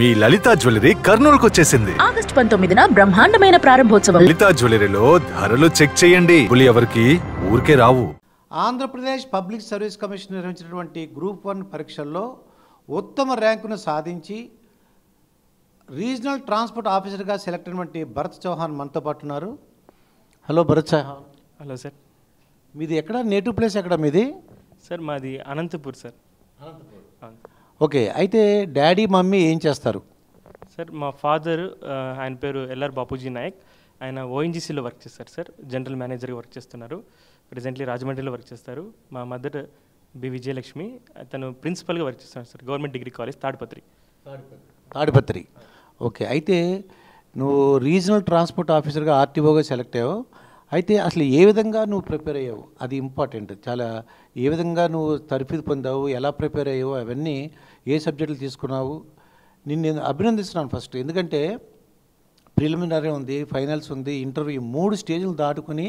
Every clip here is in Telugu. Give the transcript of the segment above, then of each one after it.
మీ లలిత జ్యువెలరీ కర్నూలుకు వచ్చేసింది ఆగస్టు పంతొమ్మిదిన బ్రహ్మాండమైన ప్రారంభోత్సవం లలిత జ్యువెలరీలో ధరలు చెక్ చేయండి పులి ఎవరికి ఊరికే రావు ఆంధ్రప్రదేశ్ పబ్లిక్ సర్వీస్ కమిషన్ నిర్వహించినటువంటి గ్రూప్ వన్ పరీక్షల్లో ఉత్తమ ర్యాంకును సాధించి రీజనల్ ట్రాన్స్పోర్ట్ ఆఫీసర్గా సెలెక్ట్ అయినటువంటి భరత్ చౌహాన్ మనతో పాటు ఉన్నారు hello Bharat Chauhan hello sir మీది ఎక్కడ నేటివ్ ప్లేస్ ఎక్కడ మీది సార్ మాది అనంతపూర్ సార్ అనంతపూర్ ఓకే అయితే డాడీ మమ్మీ ఏం చేస్తారు సార్ మా ఫాదర్ ఆయన పేరు ఎల్ఆర్ బాపూజీ నాయక్ ఆయన ఓఎన్జీసీలో వర్క్ చేస్తారు సార్ జనరల్ మేనేజర్గా వర్క్ చేస్తున్నారు ప్రజెంట్లీ రాజమండ్రిలో వర్క్ చేస్తారు మా మదర్ బి విజయలక్ష్మి తను ప్రిన్సిపల్గా వర్క్ చేస్తున్నారు sir government degree college Tadipatri Tadipatri okay అయితే నువ్వు రీజనల్ ట్రాన్స్పోర్ట్ ఆఫీసర్గా ఆర్టీఓగా సెలెక్ట్ అయ్యావు అయితే అసలు ఏ విధంగా నువ్వు ప్రిపేర్ అయ్యావు అది ఇంపార్టెంట్ చాలా ఏ విధంగా నువ్వు తర్ఫీదు పొందావు ఎలా ప్రిపేర్ అయ్యావు అవన్నీ ఏ సబ్జెక్టులు తీసుకున్నావు నిన్ను అభినందిస్తున్నాను ఫస్ట్ ఎందుకంటే ప్రిలిమినరీ ఉంది ఫైనల్స్ ఉంది ఇంటర్వ్యూ మూడు స్టేజ్లు దాటుకుని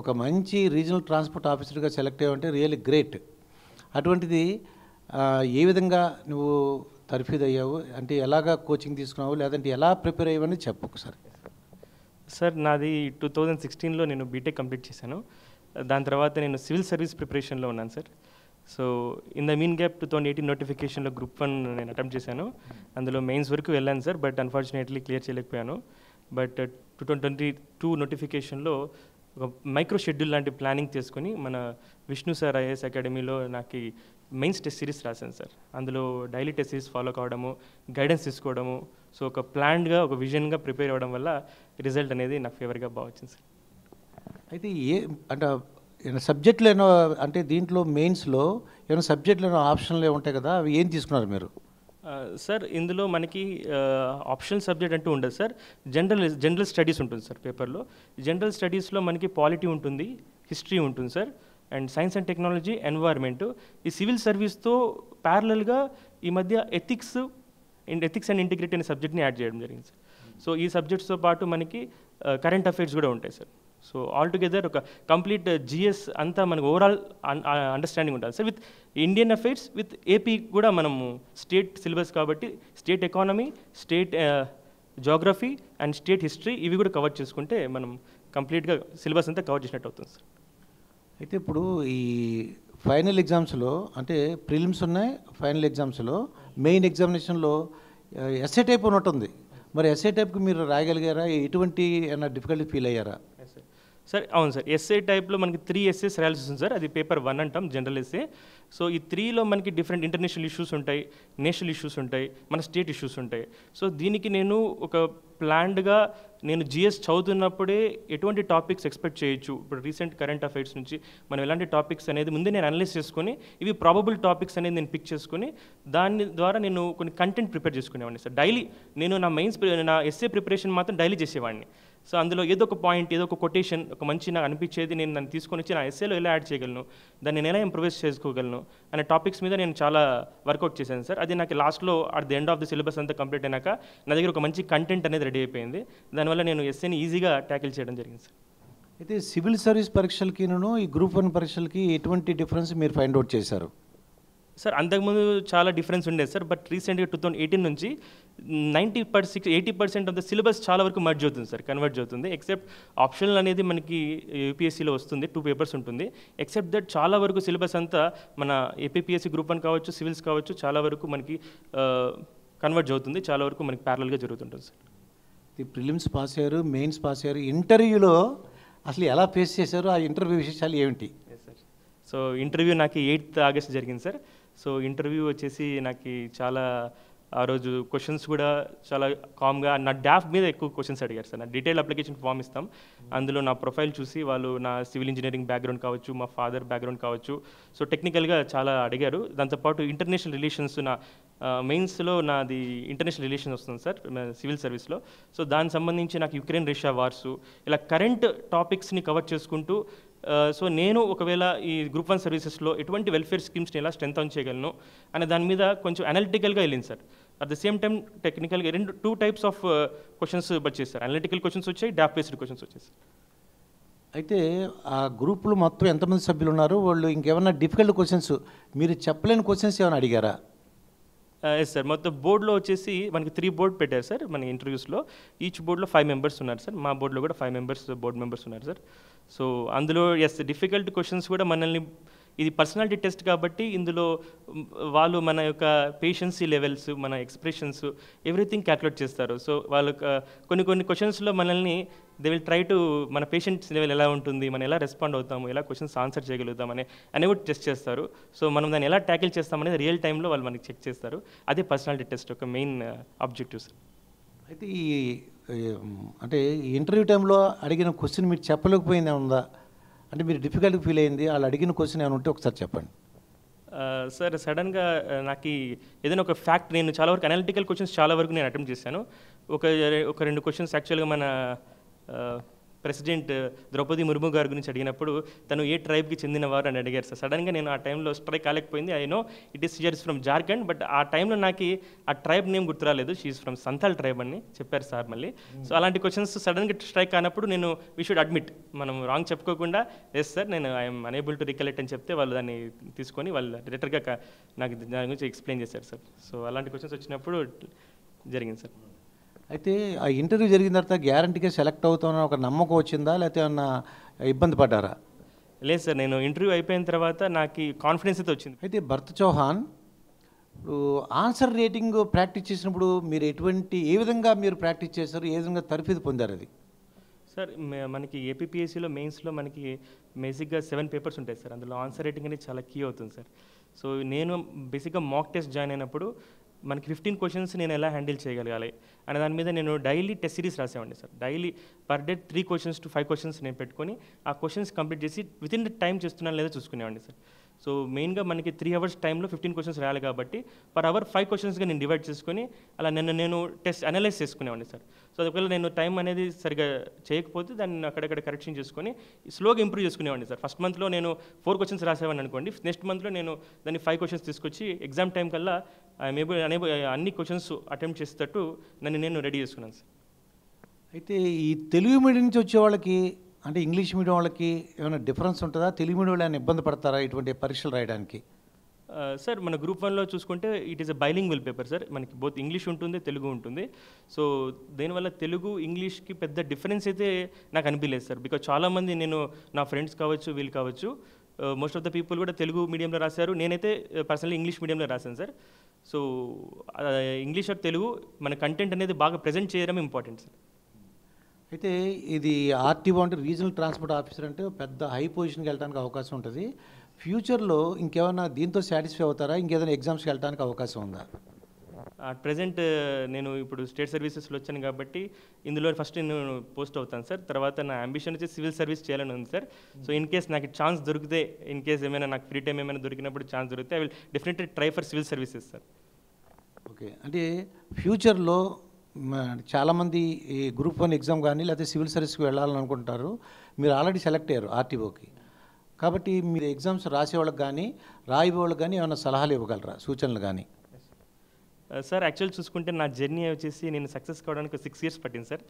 ఒక మంచి రీజనల్ ట్రాన్స్పోర్ట్ ఆఫీసర్గా సెలెక్ట్ అయ్యావంటే రియల్లీ గ్రేట్ అటువంటిది ఏ విధంగా నువ్వు తర్ఫీదు అయ్యావు అంటే ఎలాగా కోచింగ్ తీసుకున్నావు లేదంటే ఎలా ప్రిపేర్ అయ్యావని చెప్పు ఒకసారి సార్ నాది టూ థౌజండ్ సిక్స్టీన్లో నేను బీటెక్ కంప్లీట్ చేశాను దాని తర్వాత నేను సివిల్ సర్వీస్ ప్రిపరేషన్లో ఉన్నాను sir so in the mean gap two thousand eighteen నోటిఫికేషన్లో గ్రూప్ వన్ నేను అటెంప్ట్ చేశాను అందులో మెయిన్స్ వరకు వెళ్ళాను సార్ బట్ అన్ఫార్చునేట్లీ క్లియర్ చేయలేకపోయాను but two thousand twenty two నోటిఫికేషన్లో ఒక మైక్రో షెడ్యూల్ లాంటి ప్లానింగ్ చేసుకుని మన విష్ణు సార్ ఐఏఎస్ అకాడమీలో నాకు మెయిన్స్ టెస్ట్ సిరీస్ రాశాను సార్ అందులో డైలీ టెస్ట్ సిరీస్ ఫాలో కావడము గైడెన్స్ తీసుకోవడము సో ఒక ప్లాన్డ్గా ఒక విజన్గా ప్రిపేర్ అవ్వడం వల్ల రిజల్ట్ అనేది నాకు ఫేవర్గా బాగా వచ్చింది సార్ అయితే ఏ అంటే సబ్జెక్టులు ఏమో అంటే దీంట్లో మెయిన్స్లో ఏమైనా సబ్జెక్టులు ఏమో ఆప్షన్లు ఉంటాయి కదా అవి ఏం తీసుకున్నారు మీరు సార్ ఇందులో మనకి ఆప్షన్ సబ్జెక్ట్ అంటూ ఉండదు సార్ జనరల్ జనరల్ స్టడీస్ ఉంటుంది సార్ పేపర్లో జనరల్ స్టడీస్లో మనకి పాలిటీ ఉంటుంది హిస్టరీ ఉంటుంది sir and science and technology environment ఈ సివిల్ సర్వీస్తో ప్యారలల్గా ఈ మధ్య ఎథిక్స్ ఎథిక్స్ అండ్ ఇంటిగ్రిటీ అనే సబ్జెక్ట్ని యాడ్ చేయడం జరిగింది సార్ సో ఈ సబ్జెక్ట్స్తో పాటు మనకి కరెంట్ uh, అఫైర్స్ కూడా ఉంటాయి సార్ సో ఆల్ టుగెదర్ ఒక కంప్లీట్ జిఎస్ uh, అంతా మనకు ఓవరాల్ అండర్స్టాండింగ్ ఉంటుంది sir with Indian affairs with AP కూడా మనము స్టేట్ సిలబస్ కాబట్టి state economy state geography and state history ఇవి కూడా కవర్ చేసుకుంటే మనం కంప్లీట్గా సిలబస్ అంతా కవర్ చేసినట్టు అవుతుంది సార్ అయితే ఇప్పుడు ఈ ఫైనల్ ఎగ్జామ్స్లో అంటే ప్రిలిమ్స్ ఉన్నాయి ఫైనల్ ఎగ్జామ్స్లో మెయిన్ ఎగ్జామినేషన్లో ఎస్ఏ టైప్ ఉన్నట్టుంది మరి ఎస్ఏ టైప్కి మీరు రాయగలిగారా ఎటువంటి ఏమైనా డిఫికల్టీ ఫీల్ అయ్యారా సార్ అవును సార్ ఎస్ఏ టైప్లో మనకి త్రీ ఎస్ఏస్ రాయాల్సి వస్తుంది సార్ అది పేపర్ వన్ అంటాం జనరల్ ఎస్ఏ సో ఈ త్రీలో మనకి డిఫరెంట్ ఇంటర్నేషనల్ ఇష్యూస్ ఉంటాయి నేషనల్ ఇష్యూస్ ఉంటాయి మన స్టేట్ ఇష్యూస్ ఉంటాయి సో దీనికి నేను ఒక ప్లాన్డ్గా నేను జిఎస్ చదువుతున్నప్పుడే ఎటువంటి టాపిక్స్ ఎక్స్పెక్ట్ చేయొచ్చు ఇప్పుడు రీసెంట్ కరెంట్ అఫైర్స్ నుంచి మనం ఎలాంటి టాపిక్స్ అనేది ముందే నేను అనలైజ్ చేసుకుని ఇవి ప్రాబబుల్ టాపిక్స్ అనేది నేను పిక్ చేసుకుని దాని ద్వారా నేను కొన్ని కంటెంట్ ప్రిపేర్ చేసుకునేవాడిని సార్ డైలీ నేను నా మెయిన్స్ నా ఎస్ఏ ప్రిపరేషన్ మాత్రం డైలీ చేసేవాడిని సో అందులో ఏదో ఒక పాయింట్ ఏదో ఒక కొటేషన్ ఒక మంచి నాకు అనిపించేది నేను దాన్ని తీసుకొని వచ్చి నా ఎస్ఏలో ఎలా యాడ్ చేయగలను దాన్ని నేను ఎలా ఇంప్రూవైజ్ చేసుకోగలను అనే టాపిక్స్ మీద నేను చాలా వర్కౌట్ చేశాను సార్ అది నాకు లాస్ట్లో at the end of the syllabus అంతా కంప్లీట్ అయినాక నా దగ్గర ఒక మంచి కంటెంట్ అనేది రెడీ అయిపోయింది దానివల్ల నేను ఎస్ఏని ఈజీగా ట్యాకిల్ చేయడం జరిగింది సార్ అయితే సివిల్ సర్వీస్ నేను ఈ గ్రూప్ వన్ పరీక్షలకి ఎటువంటి డిఫరెన్స్ మీరు ఫైండ్ అవుట్ చేశారు సార్ అంతకుముందు చాలా డిఫరెన్స్ ఉండేది సార్ బట్ రీసెంట్గా టూ థౌసండ్ ఎయిటీన్ నుంచి ninety per six eighty percent of the syllabus చాలా వరకు మర్జ్ అవుతుంది సార్ కన్వర్ట్ అవుతుంది ఎక్సెప్ట్ ఆప్షనల్ అనేది మనకి యూపీఎస్సీలో వస్తుంది టూ పేపర్స్ ఉంటుంది ఎక్సెప్ట్ దట్ చాలా వరకు సిలబస్ అంతా మన ఏపీఎస్సీ గ్రూప్ వన్ కావచ్చు సివిల్స్ కావచ్చు చాలా వరకు మనకి కన్వర్ట్ అవుతుంది చాలా వరకు మనకి ప్యారల్గా జరుగుతుంటుంది సార్ ఇది ప్రిలిమ్స్ పాస్ అయ్యారు మెయిన్స్ పాస్ అయ్యారు ఇంటర్వ్యూలో అసలు ఎలా ఫేస్ చేశారు ఆ ఇంటర్వ్యూ విశేషాలు ఏమిటి సార్ సో ఇంటర్వ్యూ నాకు ఎయిత్ ఆగస్ట్ జరిగింది సార్ సో ఇంటర్వ్యూ వచ్చేసి నాకు చాలా ఆ రోజు క్వశ్చన్స్ కూడా చాలా కామ్గా నా డాఫ్ మీద ఎక్కువ క్వశ్చన్స్ అడిగారు సార్ నా డీటెయిల్ అప్లికేషన్ ఫామ్ ఇస్తాం అందులో నా ప్రొఫైల్ చూసి వాళ్ళు నా సివిల్ ఇంజనీరింగ్ బ్యాక్గ్రౌండ్ కావచ్చు మా ఫాదర్ బ్యాక్గ్రౌండ్ కావచ్చు సో టెక్నికల్గా చాలా అడిగారు దాంతోపాటు ఇంటర్నేషనల్ రిలేషన్స్ నా మెయిన్స్లో నాది ఇంటర్నేషనల్ రిలేషన్ వస్తుంది సార్ సివిల్ సర్వీస్లో సో దానికి సంబంధించి నాకు యుక్రెయిన్ రష్యా వార్సు ఇలా కరెంట్ టాపిక్స్ని కవర్ చేసుకుంటూ సో నేను ఒకవేళ ఈ గ్రూప్ వన్ సర్వీసెస్లో ఎటువంటి వెల్ఫేర్ స్కీమ్స్ని ఎలా స్ట్రెంత్ ఆన్ చేయగలను అనే దాని మీద కొంచెం అనాలిటికల్గా వెళ్ళింది sir at the same time టెక్నికల్గా రెండు two types of questions but చేశారు అనలిటికల్ క్వశ్చన్స్ వచ్చాయి డాప్ బేస్డ్ క్వశ్చన్స్ వచ్చాయి అయితే ఆ గ్రూప్లో మొత్తం ఎంతమంది సభ్యులు ఉన్నారు వాళ్ళు ఇంకేమైనా డిఫికల్ట్ క్వశ్చన్స్ మీరు చెప్పలేని క్వశ్చన్స్ ఏమైనా అడిగారా ఎస్ uh, సార్ మొత్తం బోర్డులో వచ్చేసి మనకి త్రీ బోర్డ్ పెట్టారు సార్ మన ఇంటర్వ్యూస్లో ఈచ్ బోర్డులో ఫైవ్ మెంబర్స్ ఉన్నారు సార్ మా బోర్డులో కూడా ఫైవ్ మెంబర్స్ బోర్డు మెంబర్స్ ఉన్నారు సార్ సో అందులో ఎస్ డిఫికల్ట్ క్వశ్చన్స్ కూడా మనల్ని ఇది పర్సనాలిటీ టెస్ట్ కాబట్టి ఇందులో వాళ్ళు మన యొక్క పేషెన్సీ లెవెల్స్ మన ఎక్స్ప్రెషన్స్ ఎవ్రీథింగ్ క్యాల్కులేట్ చేస్తారు సో వాళ్ళ uh, కొన్ని కొన్ని క్వశ్చన్స్లో మనల్ని దే విల్ ట్రై టు మన పేషెంట్స్ లెవెల్ ఎలా ఉంటుంది మనం ఎలా రెస్పాండ్ అవుతాము ఎలా క్వశ్చన్స్ ఆన్సర్ చేయగలుగుతాం అనే అనేవి టెస్ట్ చేస్తారు సో మనం దాన్ని ఎలా ట్యాకిల్ చేస్తామనేది రియల్ టైంలో వాళ్ళు మనకి చెక్ చేస్తారు అదే పర్సనాలిటీ టెస్ట్ యొక్క మెయిన్ ఆబ్జెక్టివ్ సార్ అయితే ఈ అంటే ఇంటర్వ్యూ టైంలో అడిగిన క్వశ్చన్ మీరు చెప్పలేకపోయింది ఉందా అంటే మీరు డిఫికల్ట్ ఫీల్ అయింది వాళ్ళు అడిగిన క్వశ్చన్ ఏమైనా ఉంటే ఒకసారి చెప్పండి సార్ uh, సడన్గా uh, నాకు ఏదైనా ఒక ఫ్యాక్ట్ నేను చాలా వరకు అనాలిటికల్ క్వశ్చన్స్ చాలా వరకు నేను అటెంప్ట్ చేశాను ఒక ఒక రెండు క్వశ్చన్స్ యాక్చువల్గా మన ప్రెసిడెంట్ ద్రౌపది ముర్ము గారి గురించి అడిగినప్పుడు తను ఏ ట్రైబ్కి చెందినవారు అని అడిగారు సార్ సడన్గా నేను ఆ టైంలో స్ట్రైక్ కాలేకపోయింది ఐ నో ఇట్ ఈస్ షీర్స్ ఫ్రమ్ జార్ఖండ్ బట్ ఆ టైంలో నాకు ఆ ట్రైబ్ నేమ్ గుర్తురాలేదు షీఈస్ ఫ్రమ్ సంథాల్ ట్రైబ్ అని చెప్పారు సార్ మళ్ళీ సో అలాంటి క్వశ్చన్స్ సడన్గా స్ట్రైక్ కానప్పుడు నేను వీ షుడ్ అడ్మిట్ మనం రాంగ్ చెప్పుకోకుండా ఎస్ సార్ నేను ఐఎమ్ అనేబుల్ టు రికలెక్ట్ అని చెప్తే వాళ్ళు దాన్ని తీసుకొని వాళ్ళు డైరెక్టర్గా నాకు దాని గురించి ఎక్స్ప్లెయిన్ చేశారు సార్ సో అలాంటి క్వశ్చన్స్ వచ్చినప్పుడు జరిగింది సార్ అయితే ఆ ఇంటర్వ్యూ జరిగిన తర్వాత గ్యారంటీగా సెలెక్ట్ అవుతామని ఒక నమ్మకం వచ్చిందా లేకపోతే ఏమన్నా ఇబ్బంది పడ్డారా లేదు సార్ నేను ఇంటర్వ్యూ అయిపోయిన తర్వాత నాకు కాన్ఫిడెన్స్ అయితే వచ్చింది అయితే భర్త్ చౌహాన్ ఇప్పుడు ఆన్సర్ రేటింగ్ ప్రాక్టీస్ చేసినప్పుడు మీరు ఎటువంటి ఏ విధంగా మీరు ప్రాక్టీస్ చేశారు ఏ విధంగా తరఫీదు పొందారు అది సార్ మనకి ఏపీపీఎస్సీలో మెయిన్స్లో మనకి బేసిక్గా సెవెన్ పేపర్స్ ఉంటాయి సార్ అందులో ఆన్సర్ రేటింగ్ అనేది చాలా కీ అవుతుంది సార్ సో నేను బేసిక్గా మాక్ టెస్ట్ జాయిన్ అయినప్పుడు మనకి ఫిఫ్టీన్ క్వశ్చన్స్ నేను ఎలా హ్యాండిల్ చేయగలగాలి అనే దాని మీద నేను డైలీ టెస్ట్ సిరీస్ రాసేవాడిని sir daily per day three questions to five questions నేను పెట్టుకొని ఆ క్వశ్చన్స్ కంప్లీట్ చేసి వితిన్ ద టైం చేస్తున్నాను లేదా చూసుకునేవాడిని సార్ సో మెయిన్గా మనకి త్రీ అవర్స్ టైంలో ఫిఫ్టీన్ క్వశ్చన్స్ రాయాలి కాబట్టి పర్ అవర్ ఫైవ్ క్వశ్చన్స్గా నేను డివైడ్ చేసుకొని అలా నిన్న నేను టెస్ట్ అనలైజ్ చేసుకునేవాడిని సార్ సో అదొకవేళ నేను టైం అనేది సరిగా చేయకపోతే దాన్ని అక్కడక్కడ కరెక్షన్ చేసుకొని స్లోగా ఇంప్రూవ్ చేసుకునేవాడిని సార్ ఫస్ట్ మంత్లో నేను ఫోర్ క్వశ్చన్స్ రాసేవాడిని అనుకోండి నెక్స్ట్ మంత్లో నేను దాన్ని ఫైవ్ క్వశ్చన్స్ తీసుకొచ్చి ఎగ్జామ్ టైం కల్లా ఐఎమ్ ఏబుల్ అనేబుల్ అన్ని క్వశ్చన్స్ అటెంప్ట్ చేసేటట్టు నన్ను నేను రెడీ చేసుకున్నాను సార్ అయితే ఈ తెలుగు మీడియం నుంచి వచ్చే వాళ్ళకి అంటే ఇంగ్లీష్ మీడియం వాళ్ళకి ఏమైనా డిఫరెన్స్ ఉంటుందా తెలుగు మీడియం వాళ్ళు ఇబ్బంది పడతారా ఇటువంటి పరీక్షలు రాయడానికి సార్ uh, మన గ్రూప్ వన్లో చూసుకుంటే it is a bilingual paper sir మనకి బోత్ ఇంగ్లీష్ ఉంటుంది తెలుగు ఉంటుంది సో దీనివల్ల తెలుగు ఇంగ్లీష్కి పెద్ద డిఫరెన్స్ అయితే నాకు అనిపించలేదు సార్ బికాజ్ చాలామంది నేను నా ఫ్రెండ్స్ కావచ్చు వీళ్ళు కావచ్చు మోస్ట్ ఆఫ్ ద పీపుల్ కూడా తెలుగు మీడియంలో రాశారు నేనైతే పర్సనల్లీ ఇంగ్లీష్ మీడియంలో రాశాను sir so English or Telugu మన కంటెంట్ అనేది బాగా ప్రజెంట్ చేయడం ఇంపార్టెంట్ సార్ అయితే ఇది ఆర్టీఓ అంటే రీజనల్ ట్రాన్స్పోర్ట్ ఆఫీసర్ అంటే పెద్ద హై పొజిషన్కి వెళ్ళడానికి అవకాశం ఉంటుంది ఫ్యూచర్లో ఇంకేమైనా దీంతో సాటిస్ఫై అవుతారా ఇంకేదైనా ఎగ్జామ్స్కి వెళ్ళడానికి అవకాశం ఉందా అట్ ప్రజెంట్ నేను ఇప్పుడు స్టేట్ సర్వీసెస్లో వచ్చాను కాబట్టి ఇందులో ఫస్ట్ నేను పోస్ట్ అవుతాను సార్ తర్వాత నా అంబిషన్ వచ్చి సివిల్ సర్వీస్ చేయాలని ఉంది సార్ సో ఇన్ కేస్ నాకు ఛాన్స్ దొరికితే ఇన్ కేస్ ఏమైనా నాకు ఫ్రీ టైం ఏమైనా దొరికినప్పుడు ఛాన్స్ దొరికితే I will definitely try for civil services sir okay అంటే ఫ్యూచర్లో చాలామంది ఈ గ్రూప్ వన్ ఎగ్జామ్ కానీ లేకపోతే సివిల్ సర్వీస్కి వెళ్ళాలని అనుకుంటారు మీరు ఆల్రెడీ సెలెక్ట్ అయ్యారు ఆర్టీఓకి కాబట్టి మీరు ఎగ్జామ్స్ రాసేవాళ్ళకి కానీ రాయబోళ్ళకి కానీ ఏమైనా సలహాలు ఇవ్వగలరా సూచనలు కానీ సార్ uh, యాక్చువల్ చూసుకుంటే నా జర్నీ వచ్చేసి నేను సక్సెస్ కావడానికి సిక్స్ ఇయర్స్ పట్టింది సార్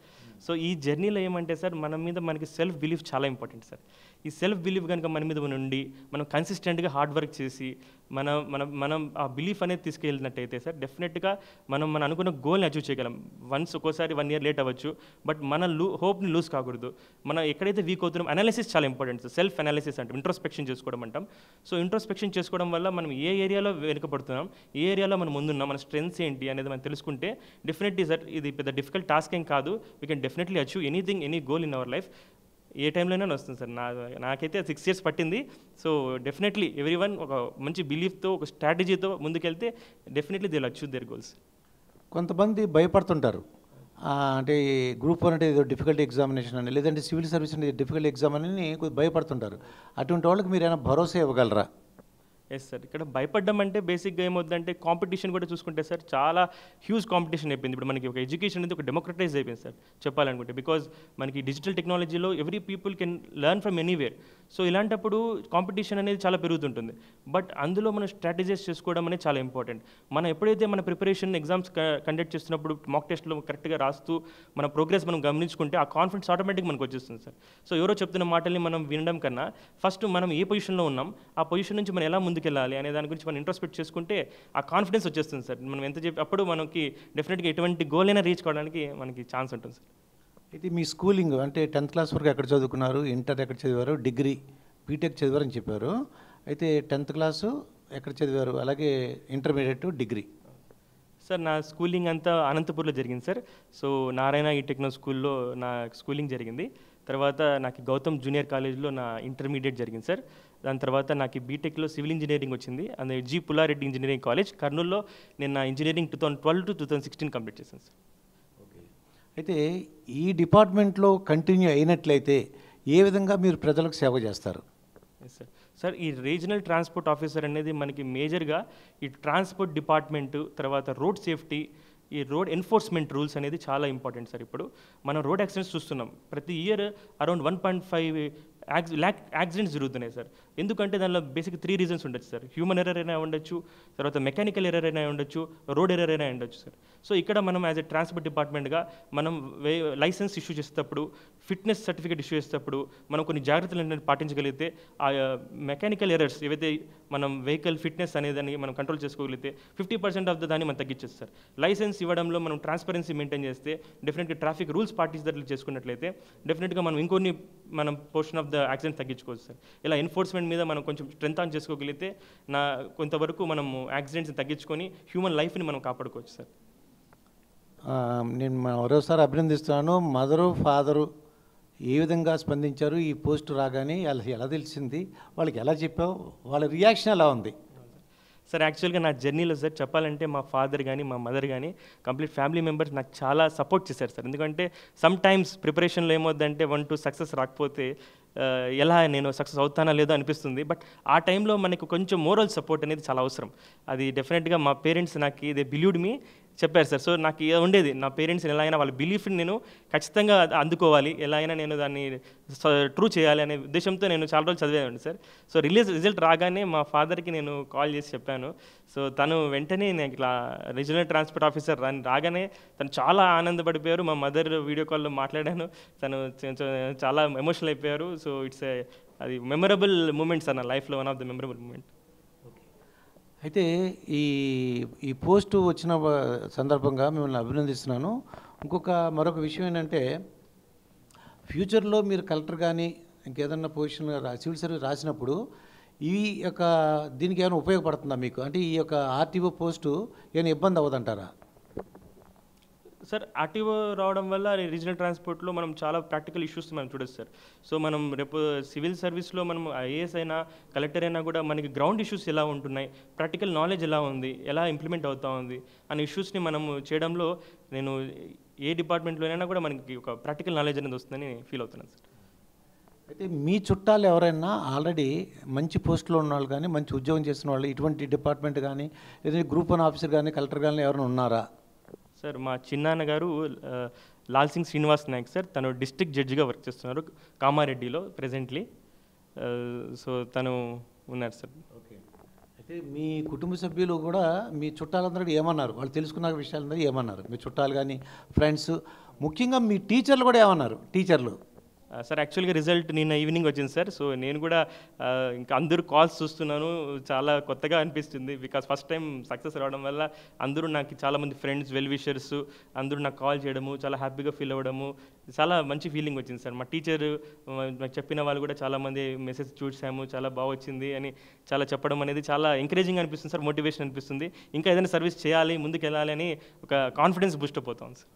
సో ఈ జర్నీలో ఏమంటే సార్ మన మీద మనకి సెల్ఫ్ బిలీఫ్ చాలా ఇంపార్టెంట్ సార్ ఈ సెల్ఫ్ బిలీఫ్ కనుక మన మీద ఉండి మనం కన్సిస్టెంట్గా హార్డ్ వర్క్ చేసి మనం మనం మనం ఆ బిలీఫ్ అనేది తీసుకెళ్ళినట్టయితే సార్ డెఫినెట్గా మనం మనం అనుకున్న గోల్ని అచీవ్ చేయగలం వన్స్ ఒక్కోసారి వన్ ఇయర్ లేట్ అవ్వచ్చు బట్ మన లూ హోప్ని లూజ్ కాకూడదు మనం ఎక్కడైతే వీక్ అవుతున్నాం అనాలిసిస్ చాలా ఇంపార్టెంట్ సార్ సెల్ఫ్ అనాలిసిస్ అంటే ఇంట్రోస్పెక్షన్ చేసుకోవడం అంటాం సో ఇంట్రోస్పెక్షన్ చేసుకోవడం వల్ల మనం ఏ ఏరియాలో వెనుకబడుతున్నాం ఏ ఏరియాలో మనం ముందున్నాం మన స్ట్రెంత్ సెన్స్ ఏంటి అనేది మనం తెలుసుకుంటే డెఫినెట్లీ సార్ ఇది పెద్ద డిఫికల్ట్ టాస్క్ ఏం కాదు we can definitely achieve anything any goal in our life ఏ టైంలోనే వస్తుంది సార్ నా నాకైతే సిక్స్ ఇయర్స్ పట్టింది సో డెఫినెట్లీ ఎవ్రీ వన్ ఒక మంచి బిలీఫ్తో ఒక స్ట్రాటజీతో ముందుకెళ్తే definitely they achieve their goals కొంతమంది భయపడుతుంటారు అంటే గ్రూప్ వన్ అంటే ఏదో డిఫికల్ట్ ఎగ్జామినేషన్ అని లేదంటే సివిల్ సర్వీస్ అనేది డిఫికల్ట్ ఎగ్జామ్ అని కొద్దిగా భయపడుతుంటారు అటువంటి వాళ్ళకి మీరు ఏమైనా భరోసా ఇవ్వగలరా ఎస్ సార్ ఇక్కడ భయపడ్డం అంటే బేసిక్గా ఏమవుతుందంటే కాంపిటీషన్ కూడా చూసుకుంటే సార్ చాలా హ్యూజ్ కాంపిటీషన్ అయిపోయింది ఇప్పుడు మనకి ఒక ఎడ్యుకేషన్ అనేది ఒక డెమోక్రటైజ్ అయిపోయింది సార్ చెప్పాలనుకుంటే బికాజ్ మనకి డిజిటల్ టెక్నాలజీలో every people can learn from anywhere so ఇలాంటప్పుడు కాంపిటీషన్ అనేది చాలా పెరుగుతుంటుంది బట్ అందులో మనం స్ట్రాటజైజ్ చేసుకోవడం అనేది చాలా ఇంపార్టెంట్ మనం ఎప్పుడైతే మన ప్రిపరేషన్ ఎగ్జామ్స్ కండక్ట్ చేస్తున్నప్పుడు మాక్ టెస్ట్లో కరెక్ట్గా రాస్తూ మన ప్రోగ్రెస్ మనం గమనించుకుంటే ఆ కాన్ఫిడెన్స్ ఆటోమేటిక్ మనకు వచ్చేస్తుంది సార్ సో ఎవరో చెప్తున్న మాటల్ని మనం వినడం కన్నా ఫస్ట్ మనం ఏ పొజిషన్లో ఉన్నాం ఆ పొజిషన్ నుంచి మనం ఎలా ముందు ముందుకెళ్ళాలి అనే దాని గురించి మనం ఇంట్రస్పెక్ట్ చేసుకుంటే ఆ కాన్ఫిడెన్స్ వచ్చేస్తుంది సార్ మనం ఎంత చెప్పి అప్పుడు మనకి డెఫినెట్గా ఎటువంటి గోల్ అయినా రీచ్ కావడానికి మనకి ఛాన్స్ ఉంటుంది సార్ అయితే మీ స్కూలింగ్ అంటే టెన్త్ క్లాస్ వరకు ఎక్కడ చదువుకున్నారు ఇంటర్ ఎక్కడ చదివారు డిగ్రీ బీటెక్ చదివారని చెప్పారు అయితే టెన్త్ క్లాసు ఎక్కడ చదివారు అలాగే ఇంటర్మీడియట్ డిగ్రీ సార్ నా స్కూలింగ్ అంతా అనంతపూర్లో జరిగింది సార్ సో నారాయణ ఈ టెక్నో స్కూల్లో నా స్కూలింగ్ జరిగింది తర్వాత నాకు గౌతమ్ జూనియర్ కాలేజ్లో నా ఇంటర్మీడియట్ జరిగింది సార్ దాని తర్వాత నాకు బీటెక్లో సివిల్ ఇంజనీరింగ్ వచ్చింది and G Pulla Reddy engineering college కర్నూల్లో నేను నా engineering two thousand twelve to two thousand sixteen complete చేశాను సార్ అయితే ఈ డిపార్ట్మెంట్లో కంటిన్యూ అయినట్లయితే ఏ విధంగా మీరు ప్రజలకు సేవ చేస్తారు సార్ సార్ ఈ రీజనల్ ట్రాన్స్పోర్ట్ ఆఫీసర్ అనేది మనకి మేజర్గా ఈ ట్రాన్స్పోర్ట్ డిపార్ట్మెంటు తర్వాత రోడ్ సేఫ్టీ ఈ రోడ్ ఎన్ఫోర్స్మెంట్ రూల్స్ అనేది చాలా ఇంపార్టెంట్ సార్ ఇప్పుడు మనం రోడ్ యాక్సిడెంట్స్ చూస్తున్నాం ప్రతి year around one point five యాక్ యాక్సిడెంట్స్ జరుగుతున్నాయి సార్ ఎందుకంటే దానిలో బేసిక్ త్రీ రీజన్స్ ఉండొచ్చు సార్ హ్యూమన్ ఎర్రర్ అయినా ఉండొచ్చు తర్వాత మెకానికల్ ఎర్రర్ అయినా ఉండొచ్చు రోడ్ ఎర్రర్ అయినా ఉండొచ్చు సార్ సో ఇక్కడ మనం యాజ్ ఎ ట్రాన్స్పోర్ట్ డిపార్ట్మెంట్గా మనం వే లైసెన్స్ ఇష్యూ చేసేటప్పుడు ఫిట్నెస్ సర్టిఫికేట్ ఇష్యూ చేసేటప్పుడు మనం కొన్ని జాగ్రత్తలు అనేది పాటించగలిగితే ఆ మెకానికల్ ఎర్రర్స్ ఏవైతే మనం వెహికల్ ఫిట్నెస్ అనేదాన్ని మనం కంట్రోల్ చేసుకోగలిగితే ఫిఫ్టీ పర్సెంట్ ఆఫ్ ద దాన్ని మనం తగ్గించచ్చు సార్ లైసెన్స్ ఇవ్వడంలో మనం ట్రాన్స్పరెన్సీ మెయింటైన్ చేస్తే డెఫినెట్గా ట్రాఫిక్ రూల్స్ పాటించినట్లు చేసుకున్నట్లయితే డెఫినెట్గా మనం ఇంకొన్ని మనం పోర్షన్ ఆఫ్ ద యాక్సిడెంట్ తగ్గించుకోవచ్చు సార్ ఇలా ఎన్ఫోర్స్మెంట్ మీద మనం కొంచెం స్ట్రెంత్ ఆన్ చేసుకోగలిగితే నా కొంతవరకు మనం యాక్సిడెంట్స్ని తగ్గించుకొని హ్యూమన్ లైఫ్ని మనం కాపాడుకోవచ్చు సార్ నేను మరోసారి అభినందిస్తున్నాను మదరు ఫాదరు ఏ విధంగా స్పందించారు ఈ పోస్ట్ రాగానే వాళ్ళకి ఎలా తెలిసింది వాళ్ళకి ఎలా చెప్పావు వాళ్ళ రియాక్షన్ ఎలా ఉంది సార్ యాక్చువల్గా నా జర్నీలో సార్ చెప్పాలంటే మా ఫాదర్ కానీ మా మదర్ కానీ కంప్లీట్ ఫ్యామిలీ మెంబర్స్ నాకు చాలా సపోర్ట్ చేశారు సార్ ఎందుకంటే సమ్ టైమ్స్ ప్రిపరేషన్లో ఏమవుద్దంటే వన్ టు సక్సెస్ రాకపోతే ఎలా నేను సక్సెస్ అవుతానా లేదో అనిపిస్తుంది బట్ ఆ టైంలో మనకు కొంచెం మోరల్ సపోర్ట్ అనేది చాలా అవసరం అది డెఫినెట్గా మా పేరెంట్స్ నాకు ఇదే బిలీవ్డ్ మీ చెప్పారు సార్ సో నాకు ఉండేది నా పేరెంట్స్ని ఎలా అయినా వాళ్ళ బిలీఫ్ని నేను ఖచ్చితంగా అందుకోవాలి ఎలా అయినా నేను దాన్ని ట్రూ చేయాలి అనే ఉద్దేశంతో నేను చాలా రోజులు చదివేదండి సార్ సో రిలీజ్ రిజల్ట్ రాగానే మా ఫాదర్కి నేను కాల్ చేసి చెప్పాను సో తను వెంటనే నేను ఇట్లా రీజనల్ ట్రాన్స్పోర్ట్ ఆఫీసర్ రాని రాగానే తను చాలా ఆనందపడిపోయారు మా మదర్ వీడియో కాల్లో మాట్లాడాను తను చాలా ఎమోషనల్ అయిపోయారు సో ఇట్స్ అది మెమరబుల్ మూమెంట్ సార్ నా లైఫ్లో one of the memorable moment అయితే ఈ ఈ పోస్ట్ వచ్చిన సందర్భంగా మిమ్మల్ని అభినందిస్తున్నాను ఇంకొక మరొక విషయం ఏంటంటే ఫ్యూచర్లో మీరు కలెక్టర్ కానీ ఇంకేదన్నా పొజిషన్ సివిల్ సర్వీస్ రాసినప్పుడు ఈ యొక్క దీనికి ఏమైనా ఉపయోగపడుతుందా మీకు అంటే ఈ యొక్క ఆర్టీఓ పోస్టు ఏమైనా ఇబ్బంది అవ్వదంటారా సార్ యాక్టివ్ రావడం వల్ల రీజనల్ ట్రాన్స్పోర్ట్లో మనం చాలా ప్రాక్టికల్ ఇష్యూస్ మనం చూడొచ్చు సార్ సో మనం రేపు సివిల్ సర్వీస్లో మనం ఐఏఎస్ అయినా కలెక్టర్ అయినా కూడా మనకి గ్రౌండ్ ఇష్యూస్ ఎలా ఉంటున్నాయి ప్రాక్టికల్ నాలెడ్జ్ ఎలా ఉంది ఎలా ఇంప్లిమెంట్ అవుతా ఉంది అనే ఇష్యూస్ని మనం చేయడంలో నేను ఏ డిపార్ట్మెంట్లోనైనా కూడా మనకి ఒక ప్రాక్టికల్ నాలెడ్జ్ అనేది వస్తుందని ఫీల్ అవుతున్నాను సార్ అయితే మీ చుట్టాలు ఎవరైనా ఆల్రెడీ మంచి పోస్టులో ఉన్న వాళ్ళు కానీ మంచి ఉద్యోగం చేసిన వాళ్ళు ఇటువంటి డిపార్ట్మెంట్ కానీ ఏదైనా గ్రూప్ వన్ ఆఫీసర్ కానీ కలెక్టర్ కానీ ఎవరైనా ఉన్నారా సార్ మా చిన్నాన్నగారు లాల్ సింగ్ శ్రీనివాస్ నాయక్ సార్ తను డిస్ట్రిక్ట్ జడ్జిగా వర్క్ చేస్తున్నారు కామారెడ్డిలో ప్రజెంట్లీ సో తను ఉన్నారు సార్ ఓకే అయితే మీ కుటుంబ సభ్యులు కూడా మీ చుట్టాలందరూ ఏమన్నారు వాళ్ళు తెలుసుకున్న విషయాలందరూ ఏమన్నారు మీ చుట్టాలు కానీ ఫ్రెండ్స్ ముఖ్యంగా మీ టీచర్లు కూడా ఏమన్నారు టీచర్లు సార్ యాక్చువల్గా రిజల్ట్ నిన్న ఈవినింగ్ వచ్చింది సార్ సో నేను కూడా uh, ఇంకా అందరూ కాల్స్ చూస్తున్నాను చాలా కొత్తగా అనిపిస్తుంది బికాస్ ఫస్ట్ టైం సక్సెస్ రావడం వల్ల అందరూ నాకు చాలామంది ఫ్రెండ్స్ వెల్ విషర్స్ అందరూ నాకు కాల్ చేయడము చాలా హ్యాపీగా ఫీల్ అవ్వడము చాలా మంచి ఫీలింగ్ వచ్చింది సార్ మా టీచర్ నాకు చెప్పిన వాళ్ళు కూడా చాలామంది మెసేజ్ చూసాము చాలా బాగా వచ్చింది అని చాలా చెప్పడం అనేది చాలా ఎంకరేజింగ్ అనిపిస్తుంది సార్ మోటివేషన్ అనిపిస్తుంది ఇంకా ఏదైనా సర్వీస్ చేయాలి ముందుకు వెళ్ళాలి అని ఒక కాన్ఫిడెన్స్ బూస్ట్ అయిపోతాం సార్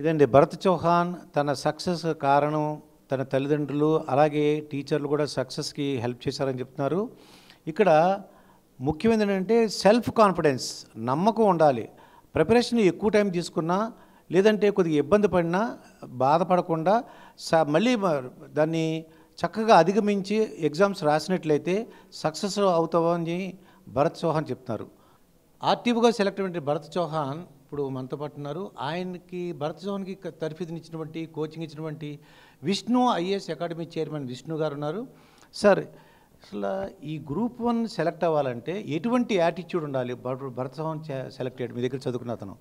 ఇదండి భరత్ చౌహాన్ తన సక్సెస్ కారణం తన తల్లిదండ్రులు అలాగే టీచర్లు కూడా సక్సెస్కి హెల్ప్ చేశారని చెప్తున్నారు ఇక్కడ ముఖ్యమైనది ఏంటంటే సెల్ఫ్ కాన్ఫిడెన్స్ నమ్మకం ఉండాలి ప్రిపరేషన్ ఎక్కువ టైం తీసుకున్నా లేదంటే కొద్దిగా ఇబ్బంది పడినా బాధపడకుండా స మళ్ళీ దాన్ని చక్కగా అధిగమించి ఎగ్జామ్స్ రాసినట్లయితే సక్సెస్ అవుతావని భరత్ చౌహాన్ చెప్తున్నారు ఆర్టీఓగా సెలెక్ట్ అయిన భరత్ చౌహాన్ ఇప్పుడు మనతో పాటు ఉన్నారు ఆయనకి భరత్ జోన్కి ఇచ్చినటువంటి కోచింగ్ ఇచ్చినటువంటి Vishnu IAS academy chairman Vishnu garu ఉన్నారు సార్ అసలు ఈ గ్రూప్ వన్ సెలెక్ట్ అవ్వాలంటే ఎటువంటి యాటిట్యూడ్ ఉండాలి భరత్ జోహన్ సెలెక్ట్ చేయడం మీ దగ్గర చదువుకున్న అతను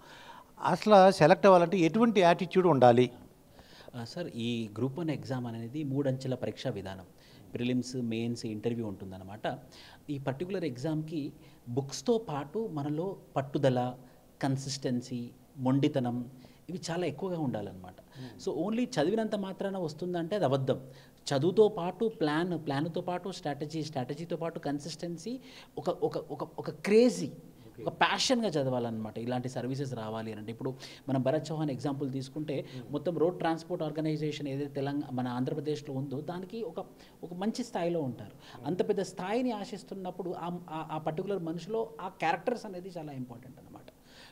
అసలు సెలెక్ట్ అవ్వాలంటే ఎటువంటి యాటిట్యూడ్ ఉండాలి సార్ ఈ గ్రూప్ వన్ ఎగ్జామ్ అనేది మూడంచెల పరీక్షా విధానం ప్రిలిమ్స్ మెయిన్స్ ఇంటర్వ్యూ ఉంటుందన్నమాట ఈ పర్టికులర్ ఎగ్జామ్కి బుక్స్తో పాటు మనలో పట్టుదల కన్సిస్టెన్సీ మొండితనం ఇవి చాలా ఎక్కువగా ఉండాలన్నమాట సో hmm. ఓన్లీ చదివినంత మాత్రాన వస్తుందంటే అది అబద్ధం చదువుతో పాటు ప్లాన్ ప్లాన్తో పాటు స్ట్రాటజీ స్ట్రాటజీతో పాటు కన్సిస్టెన్సీ ఒక ఒక ఒక ఒక క్రేజీ ఒక ప్యాషన్గా చదవాలన్నమాట ఇలాంటి సర్వీసెస్ రావాలి అంటే ఇప్పుడు మనం భరత్ చౌహాన్ ఎగ్జాంపుల్ తీసుకుంటే hmm. మొత్తం రోడ్ ట్రాన్స్పోర్ట్ ఆర్గనైజేషన్ ఏదైతే తెలంగాణ మన ఆంధ్రప్రదేశ్లో ఉందో దానికి ఒక ఒక మంచి స్థాయిలో ఉంటారు hmm. అంత పెద్ద స్థాయిని ఆశిస్తున్నప్పుడు ఆ పర్టికులర్ మనిషిలో ఆ క్యారెక్టర్స్ అనేది చాలా ఇంపార్టెంట్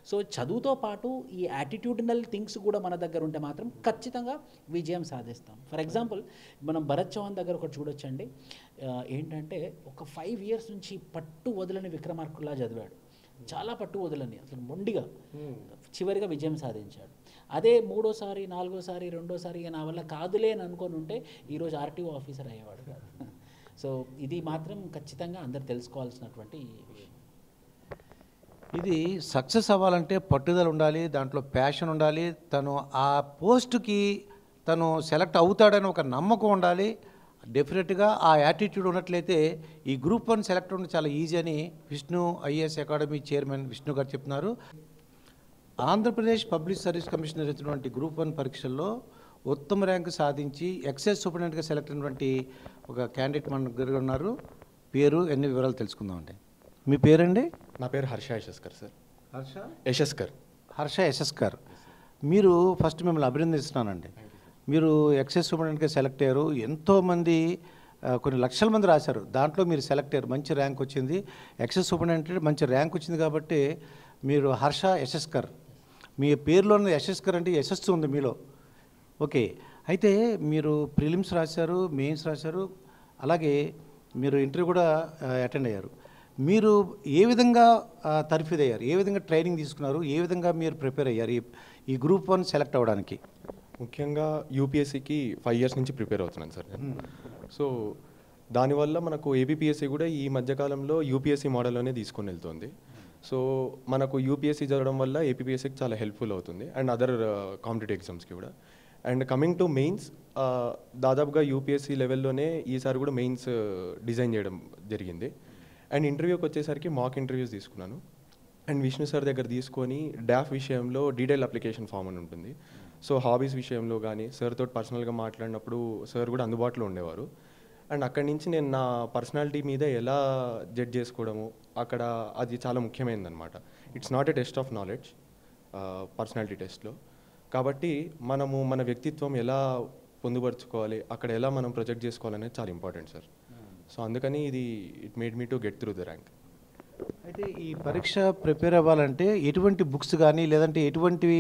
సో చదువుతో పాటు ఈ యాటిట్యూడినల్ థింగ్స్ కూడా మన దగ్గర ఉంటే మాత్రం ఖచ్చితంగా విజయం సాధిస్తాం ఫర్ ఎగ్జాంపుల్ మనం భరత్ చౌహాన్ దగ్గర ఒకటి చూడొచ్చండి ఏంటంటే ఒక ఫైవ్ ఇయర్స్ నుంచి పట్టు వదలని విక్రమార్కుల్లా చదివాడు చాలా పట్టు వదలని అసలు మొండిగా hmm. చివరిగా విజయం సాధించాడు అదే మూడోసారి నాలుగోసారి రెండోసారి నా వల్ల కాదులే అని అనుకొని ఉంటే ఈరోజు ఆర్టీఓ ఆఫీసర్ అయ్యేవాడు కాదు సో ఇది మాత్రం ఖచ్చితంగా అందరు తెలుసుకోవాల్సినటువంటి విషయం ఇది సక్సెస్ అవ్వాలంటే పట్టుదల ఉండాలి దాంట్లో ప్యాషన్ ఉండాలి తను ఆ పోస్ట్కి తను సెలెక్ట్ అవుతాడని ఒక నమ్మకం ఉండాలి డెఫినెట్గా ఆ యాటిట్యూడ్ ఉన్నట్లయితే ఈ గ్రూప్ వన్ సెలెక్ట్ అవ్వడం చాలా ఈజీ అని Vishnu IAS academy chairman Vishnu garu చెప్తున్నారు ఆంధ్రప్రదేశ్ పబ్లిక్ సర్వీస్ కమిషన్ జరిగినటువంటి గ్రూప్ వన్ పరీక్షల్లో ఉత్తమ ర్యాంకు సాధించి ఎక్సైజ్ సూపరింటెండెంట్గా సెలెక్ట్ అయినటువంటి ఒక క్యాండిడేట్ మన దగ్గర ఉన్నారు పేరు ఎన్ని వివరాలు తెలుసుకుందామండి మీ పేరండి నా పేరు హర్ష యశస్కర్ సార్ హర్ష యశస్కర్ హర్ష యశస్కర్ మీరు ఫస్ట్ మిమ్మల్ని అభినందిస్తున్నానండి మీరు ఎక్సైజ్ సూపరింటెండెంట్గా సెలెక్ట్ అయ్యారు ఎంతోమంది కొన్ని లక్షల మంది రాశారు దాంట్లో మీరు సెలెక్ట్ అయ్యారు మంచి ర్యాంక్ వచ్చింది ఎక్సెస్ సూపరింటెండెంట్ మంచి ర్యాంక్ వచ్చింది కాబట్టి మీరు హర్ష యశస్కర్ మీ పేరులో ఉన్న యశస్కర్ అంటే యశస్సు ఉంది మీలో ఓకే అయితే మీరు ప్రిలిమ్స్ రాశారు మెయిన్స్ రాశారు అలాగే మీరు ఇంటర్వ్యూ కూడా అటెండ్ అయ్యారు మీరు ఏ విధంగా తరఫీదయ్యారు ఏ విధంగా ట్రైనింగ్ తీసుకున్నారు ఏ విధంగా మీరు ప్రిపేర్ అయ్యారు ఈ గ్రూప్ వన్ సెలెక్ట్ అవ్వడానికి ముఖ్యంగా యూపీఎస్సికి ఫైవ్ ఇయర్స్ నుంచి ప్రిపేర్ అవుతున్నాను సార్ hmm. సో దానివల్ల మనకు ఏబిపిఎస్సి కూడా ఈ మధ్యకాలంలో యూపీఎస్సి మోడల్లోనే తీసుకొని వెళ్తుంది సో మనకు యూపీఎస్సి జరగడం వల్ల ఏపీఎస్సికి చాలా హెల్ప్ఫుల్ అవుతుంది అండ్ అదర్ కాంపిటేటివ్ ఎగ్జామ్స్కి కూడా అండ్ కమింగ్ టు మెయిన్స్ దాదాపుగా యూపీఎస్సి లెవెల్లోనే ఈసారి కూడా మెయిన్స్ డిజైన్ చేయడం జరిగింది అండ్ ఇంటర్వ్యూకి వచ్చేసరికి మాక్ ఇంటర్వ్యూస్ తీసుకున్నాను అండ్ విష్ణు సార్ దగ్గర తీసుకొని డాఫ్ విషయంలో డీటెయిల్ అప్లికేషన్ ఫామ్ అని ఉంటుంది సో హాబీస్ విషయంలో కానీ సార్తో పర్సనల్గా మాట్లాడినప్పుడు సార్ కూడా అందుబాటులో ఉండేవారు అండ్ అక్కడి నుంచి నేను నా పర్సనాలిటీ మీద ఎలా జడ్జ్ చేసుకోవడము అక్కడ అది చాలా ముఖ్యమైనదనమాట it's not a test of knowledge personality టెస్ట్లో కాబట్టి మనము మన వ్యక్తిత్వం ఎలా పొందుపరుచుకోవాలి అక్కడ ఎలా మనం ప్రొజెక్ట్ చేసుకోవాలనేది చాలా ఇంపార్టెంట్ సార్ సో అందుకని ఇది it made me to get through the rank అయితే ఈ పరీక్ష ప్రిపేర్ అవ్వాలంటే ఎటువంటి బుక్స్ కానీ లేదంటే ఎటువంటివి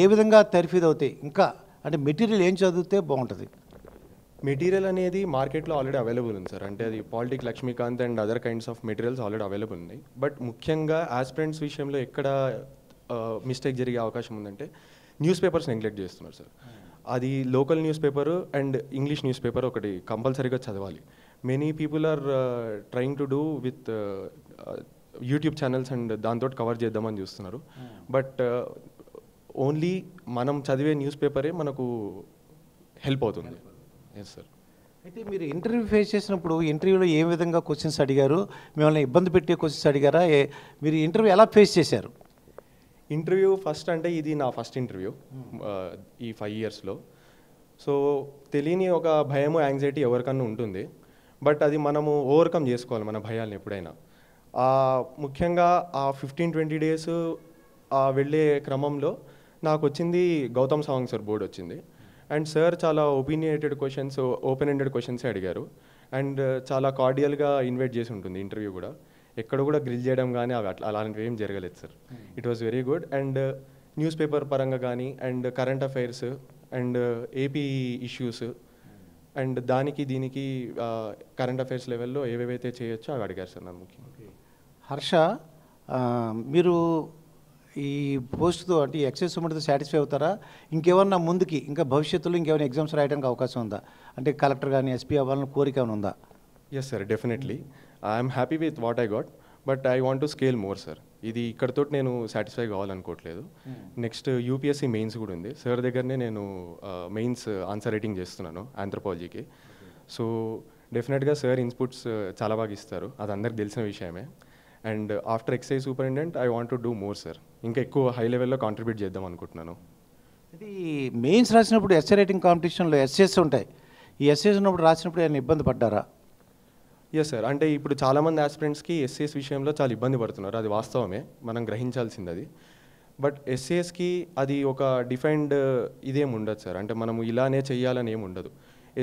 ఏ విధంగా తర్ఫీదు అవుతాయి ఇంకా అంటే మెటీరియల్ ఏం చదివితే బాగుంటుంది మెటీరియల్ అనేది మార్కెట్లో ఆల్రెడీ అవైలబుల్ ఉంది సార్ అంటే అది polity Laxmikanth and other kinds of materials already available ఉన్నాయి బట్ ముఖ్యంగా ఆస్పిరెంట్స్ విషయంలో ఎక్కడ మిస్టేక్ జరిగే అవకాశం ఉందంటే న్యూస్ పేపర్స్ నెగ్లెక్ట్ చేస్తున్నారు సార్ hmm. అది local newspaper and English newspaper ఒకటి కంపల్సరీగా చదవాలి many people are trying to do with YouTube channels and దాంతో కవర్ చేద్దామని చూస్తున్నారు బట్ hmm. ఓన్లీ uh, మనం చదివే న్యూస్ పేపరే మనకు హెల్ప్ అవుతుంది ఎస్ సార్ అయితే మీరు ఇంటర్వ్యూ ఫేస్ చేసినప్పుడు ఇంటర్వ్యూలో ఏ విధంగా క్వశ్చన్స్ అడిగారు మిమ్మల్ని ఇబ్బంది పెట్టే క్వశ్చన్స్ అడిగారా మీరు ఇంటర్వ్యూ ఎలా ఫేస్ చేశారు ఇంటర్వ్యూ ఫస్ట్ అంటే ఇది నా ఫస్ట్ ఇంటర్వ్యూ hmm. uh, ఈ ఫైవ్ ఇయర్స్లో సో తెలియని ఒక భయము యాంగ్జైటీ ఎవరికన్నా ఉంటుంది బట్ అది మనము ఓవర్కమ్ చేసుకోవాలి మన భయాలను ఎప్పుడైనా ముఖ్యంగా ఆ ఫిఫ్టీన్ ట్వంటీ డేస్ ఆ వెళ్ళే క్రమంలో నాకు వచ్చింది గౌతమ్ సాంగ్ సార్ బోర్డు వచ్చింది అండ్ సార్ చాలా ఒపీనియేటెడ్ క్వశ్చన్స్ ఓపెన్ ఎండెడ్ క్వశ్చన్సే అడిగారు అండ్ చాలా కార్డియల్గా ఇన్వైట్ చేసి ఉంటుంది ఇంటర్వ్యూ కూడా ఎక్కడ కూడా గ్రిల్ చేయడం కానీ అవి అట్లా అలాంటివి ఏం జరగలేదు sir it was very good and newspaper పరంగా కానీ and current affairs and AP issues and దానికి దీనికి కరెంట్ అఫైర్స్ లెవెల్లో ఏవేవైతే చేయొచ్చో అవి అడిగారు సార్ నాకు ముఖ్యంగా హర్ష మీరు ఈ పోస్ట్తో అంటే ఎక్సెస్ ఎక్సైజ్ సాటిస్ఫై అవుతారా ఇంకేమన్నా ముందుకి ఇంకా భవిష్యత్తులో ఇంకేమైనా ఎగ్జామ్స్ రాయడానికి అవకాశం ఉందా అంటే కలెక్టర్ కానీ ఎస్పీ అవ్వాలని కోరిక ఏమైనా ఉందా yes sir definitely I'm happy with what I got but I want to scale more sir ఇది ఇక్కడతో నేను సాటిస్ఫై కావాలనుకోవట్లేదు నెక్స్ట్ యూపీఎస్సీ మెయిన్స్ కూడా ఉంది సార్ దగ్గరనే నేను మెయిన్స్ ఆన్సర్ రైటింగ్ చేస్తున్నాను ఆంథ్రపాలజీకి సో డెఫినెట్గా సార్ ఇన్పుట్స్ చాలా బాగా ఇస్తారు అది అందరికి తెలిసిన విషయమే and after excise superintendent I want to do more sir ఇంకా ఎక్కువ హై లెవెల్లో కాంట్రిబ్యూట్ చేద్దాం అనుకుంటున్నాను ఇది మెయిన్స్ రాసినప్పుడు ఎస్సే రైటింగ్ కాంపిటీషన్లో ఎస్ఎస్ ఉంటాయి ఈ ఎస్ఎస్ ఉన్నప్పుడు రాసినప్పుడు ఏమైనా ఇబ్బంది పడ్డారా ఎస్ సార్ అంటే ఇప్పుడు చాలామంది ఆస్పిరెంట్స్కి ఎస్సీఎస్ విషయంలో చాలా ఇబ్బంది పడుతున్నారు అది వాస్తవమే మనం గ్రహించాల్సింది అది బట్ ఎస్సీఎస్కి అది ఒక డిఫైన్డ్ uh, ఇదేం ఉండదు సార్ అంటే మనం ఇలానే చేయాలని ఏమి ఉండదు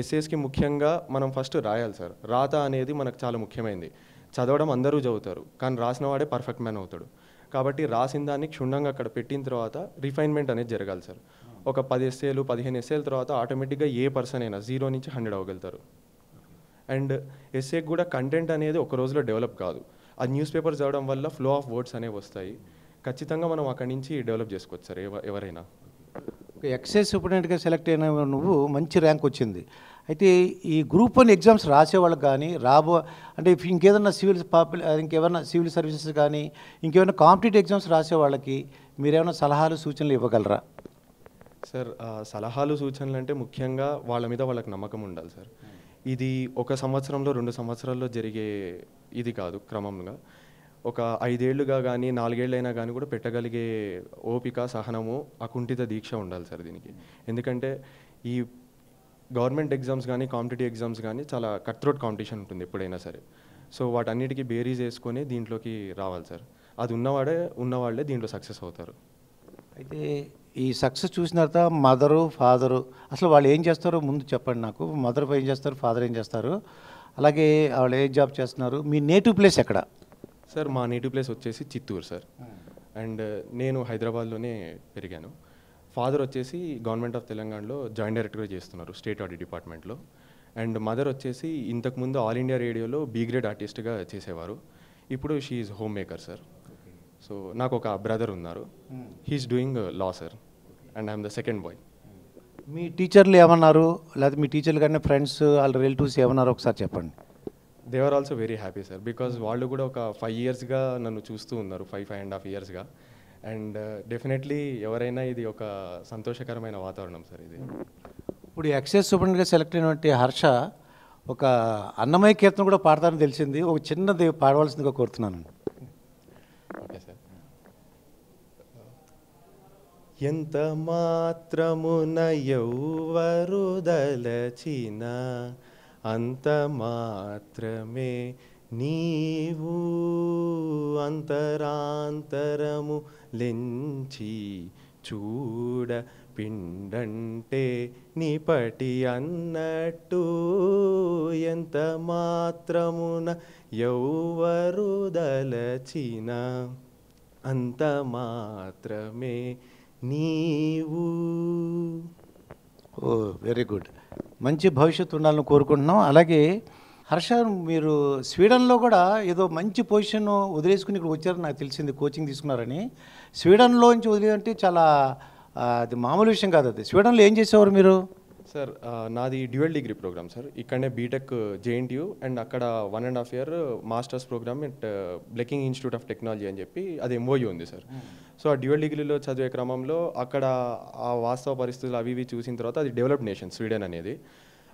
ఎస్సీఎస్కి ముఖ్యంగా మనం ఫస్ట్ రాయాలి సార్ రాత అనేది మనకు చాలా ముఖ్యమైనది చదవడం అందరూ చదువుతారు కానీ రాసిన వాడే పర్ఫెక్ట్ మ్యాన్ అవుతాడు కాబట్టి రాసిన దాన్ని క్షుణ్ణంగా అక్కడ పెట్టిన తర్వాత రిఫైన్మెంట్ అనేది జరగాలి సార్ ఒక పది ఎస్ఏలు పదిహేను ఎస్ఏల తర్వాత ఆటోమేటిక్గా ఏ పర్సన్ అయినా జీరో నుంచి హండ్రెడ్ అవ్వగలుగుతారు అండ్ ఎస్ఏ కూడా కంటెంట్ అనేది ఒక రోజులో డెవలప్ కాదు ఆ న్యూస్ పేపర్ చదవడం వల్ల ఫ్లో ఆఫ్ వర్డ్స్ అనేవి వస్తాయి ఖచ్చితంగా మనం అక్కడి నుంచి డెవలప్ చేసుకోవచ్చు సార్ ఎవరైనా ఎక్సైజ్ సూపరింటెండెంట్గా సెలెక్ట్ అయిన నువ్వు మంచి ర్యాంక్ వచ్చింది అయితే ఈ గ్రూప్ వన్ ఎగ్జామ్స్ రాసేవాళ్ళకి కానీ రాబో అంటే ఇంకేదన్నా సివిల్ పాపులర్ ఇంకేమైనా సివిల్ సర్వీసెస్ కానీ ఇంకేమైనా కాంపిటేటివ్ ఎగ్జామ్స్ రాసే వాళ్ళకి మీరేమైనా సలహాలు సూచనలు ఇవ్వగలరా సార్ సలహాలు సూచనలు అంటే ముఖ్యంగా వాళ్ళ మీద వాళ్ళకి నమ్మకం ఉండాలి సార్ ఇది ఒక సంవత్సరంలో రెండు సంవత్సరాల్లో జరిగే ఇది కాదు క్రమంగా ఒక ఐదేళ్లుగా కానీ నాలుగేళ్ళైనా కానీ కూడా పెట్టగలిగే ఓపిక సహనము అకుంఠిత దీక్ష ఉండాలి సార్ దీనికి ఎందుకంటే ఈ గవర్నమెంట్ ఎగ్జామ్స్ కానీ కాంపిటేటివ్ ఎగ్జామ్స్ కానీ చాలా కట్ కాంపిటీషన్ ఉంటుంది ఎప్పుడైనా సరే సో వాటన్నిటికీ బేరీస్ వేసుకొని దీంట్లోకి రావాలి సార్ అది ఉన్నవాడే ఉన్నవాళ్లే దీంట్లో సక్సెస్ అవుతారు అయితే ఈ సక్సెస్ చూసిన తర్వాత మదరు ఫాదరు అసలు వాళ్ళు ఏం చేస్తారో ముందు చెప్పండి నాకు మదర్ ఏం చేస్తారు ఫాదర్ ఏం చేస్తారు అలాగే వాళ్ళు ఏ జాబ్ చేస్తున్నారు మీ నేటివ్ ప్లేస్ ఎక్కడ సార్ మా నేటివ్ ప్లేస్ వచ్చేసి చిత్తూరు సార్ అండ్ నేను హైదరాబాద్లోనే పెరిగాను ఫాదర్ వచ్చేసి గవర్నమెంట్ ఆఫ్ తెలంగాణలో జాయింట్ డైరెక్టర్గా చేస్తున్నారు స్టేట్ ఆడిట్ డిపార్ట్మెంట్లో అండ్ మదర్ వచ్చేసి ఇంతకుముందు ఆల్ ఇండియా రేడియోలో బీ గ్రేడ్ ఆర్టిస్ట్గా చేసేవారు ఇప్పుడు she's homemaker sir so నాకు ఒక బ్రదర్ ఉన్నారు he's doing law sir and I'm the second boy మీ టీచర్లు ఏమన్నారు లేకపోతే మీ టీచర్లు కానీ ఫ్రెండ్స్ వాళ్ళ రిలేటివ్స్ ఏమన్నారు ఒకసారి చెప్పండి they are also very happy sir because వాళ్ళు కూడా ఒక ఫైవ్ ఇయర్స్గా నన్ను చూస్తూ ఉన్నారు ఫైవ్ ఫైవ్ అండ్ హాఫ్ ఇయర్స్గా అండ్ డెఫినెట్లీ ఎవరైనా ఇది ఒక సంతోషకరమైన వాతావరణం సార్ ఇది ఇప్పుడు ఎక్సైజ్ సూపరింటెండెంట్గా సెలెక్ట్ అయినటువంటి హర్ష ఒక అన్నమయ కీర్తన కూడా పాడతారని తెలిసింది ఒక చిన్నది పాడవలసిందిగా కోరుతున్నాను ఎంత మాత్రమున ఎవ్వరు దలచిన అంత మాత్రమే నీవు అంతరాంతరము లెంచి చూడ పిండంటే నిపటి అన్నట్టు ఎంత మాత్రమున ఎవ్వరు దలచిన అంత మాత్రమే నీవు ఓ వెరీ గుడ్ మంచి భవిష్యత్తు ఉండాలని కోరుకుంటున్నాం అలాగే హర్ష మీరు స్వీడన్లో కూడా ఏదో మంచి పొజిషన్ వదిలేసుకుని ఇక్కడ వచ్చారని నాకు తెలిసింది కోచింగ్ తీసుకున్నారని స్వీడన్లోంచి వదిలేదంటే చాలా అది మామూలు విషయం కాదు అది స్వీడన్లో ఏం చేసేవారు మీరు సార్ uh, నాది డ్యూయల్ డిగ్రీ ప్రోగ్రామ్ సార్ ఇక్కడనే బీటెక్ జేఎన్టీయూ అండ్ అక్కడ one and half year masters programme it Blekinge institute of technology అని చెప్పి అది ఎంఓయూ ఉంది సార్ సో ఆ డ్యూయల్ డిగ్రీలో చదివే క్రమంలో అక్కడ ఆ వాస్తవ పరిస్థితులు అవి ఇవి చూసిన తర్వాత అది డెవలప్డ్ నేషన్ స్వీడన్ అనేది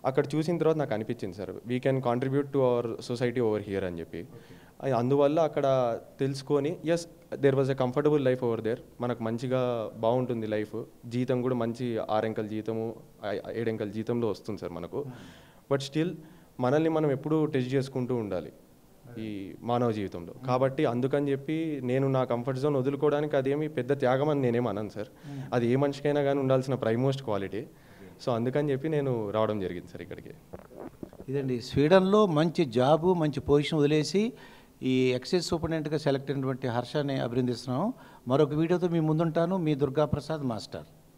అక్కడ చూసిన తర్వాత నాకు అనిపించింది sir we can contribute to our society over here అని చెప్పి అందువల్ల అక్కడ తెలుసుకొని yes there was a comfortable life over there మనకు మంచిగా బాగుంటుంది లైఫ్ జీతం కూడా మంచి ఆరెంకల జీతము ఏడెంకల జీతంలో వస్తుంది సార్ మనకు బట్ స్టిల్ మనల్ని మనం ఎప్పుడూ టెస్ట్ చేసుకుంటూ ఉండాలి ఈ మానవ జీవితంలో కాబట్టి అందుకని చెప్పి నేను నా కంఫర్ట్ జోన్ వదులుకోవడానికి అదేమి పెద్ద త్యాగం అని నేనేం అనను సార్ అది ఏ మనిషికైనా కానీ ఉండాల్సిన ప్రైమోస్ట్ క్వాలిటీ సో అందుకని చెప్పి నేను రావడం జరిగింది సార్ ఇక్కడికి ఇదండి స్వీడన్లో మంచి జాబు మంచి పొజిషన్ వదిలేసి ఈ ఎక్సైజ్ సూపరింటెంట్గా సెలెక్ట్ అయినటువంటి హర్షాన్ని అభినందిస్తున్నాం మరొక వీడియోతో మీ ముందుంటాను మీ దుర్గాప్రసాద్ మాస్టర్